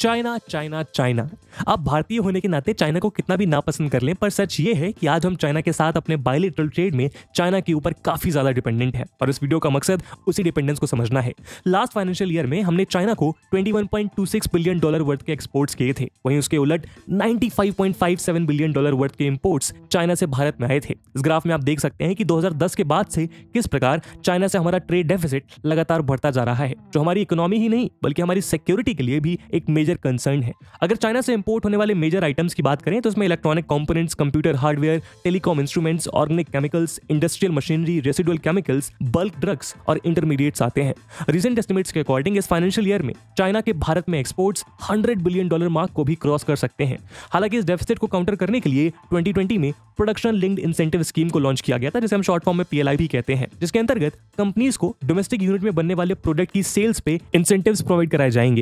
China China China आप भारतीय होने के नाते चाइना को कितना भी नापसंद कर लें पर सच ये है कि आज हम चाइना के साथ अपने बायोलिट्रल ट्रेड में चाइना के ऊपर काफी ज्यादा डिपेंडेंट है और इस वीडियो का मकसद उसी डिपेंडेंस को समझना है लास्ट फाइनेंशियल ईयर में हमने चाइना को 21.26 बिलियन डॉलर वर्थ के एक्सपोर्ट्स किए थे वहीं उसके उलट 95.57 बिलियन डॉलर वर्थ के इम्पोर्ट्स चाइना से भारत में आए थे इस ग्राफ में आप देख सकते हैं कि 2010 के बाद से किस प्रकार चाइना से हमारा ट्रेड डेफिसिट लगातार बढ़ता जा रहा है जो हमारी इकोनॉमी ही नहीं बल्कि हमारी सिक्योरिटी के लिए भी एक मेजर मेजर कंसर्न है अगर चाइना से इंपोर्ट होने वाले मेजर आइटम्स की बात करें तो उसमें electronic components computer hardware telecom instruments organic chemicals industrial machinery residual chemicals bulk drugs और इंटरमीडिएट्स आते हैं रिसेंट एस्टिमेट्स के अकॉर्डिंग इस फाइनेंशियल ईयर में चाइना के भारत में exports hundred billion dollar mark को भी क्रॉस कर सकते हैं हालांकि इस डेफिसिट को काउंटर करने के लिए ट्वेंटी में प्रोडक्शन लिंक्ड इंसेंटिव स्कीम को लॉन्च किया गया था जिसे हम शॉर्ट फॉर्म में पीएलआई भी कहते हैं जिसके अंतर्गत कंपनीज को डोमेस्टिक यूनिट में बनने वाले प्रोडक्ट की सेल्स पे इंसेंटिव्स प्रोवाइड कराए जाएंगे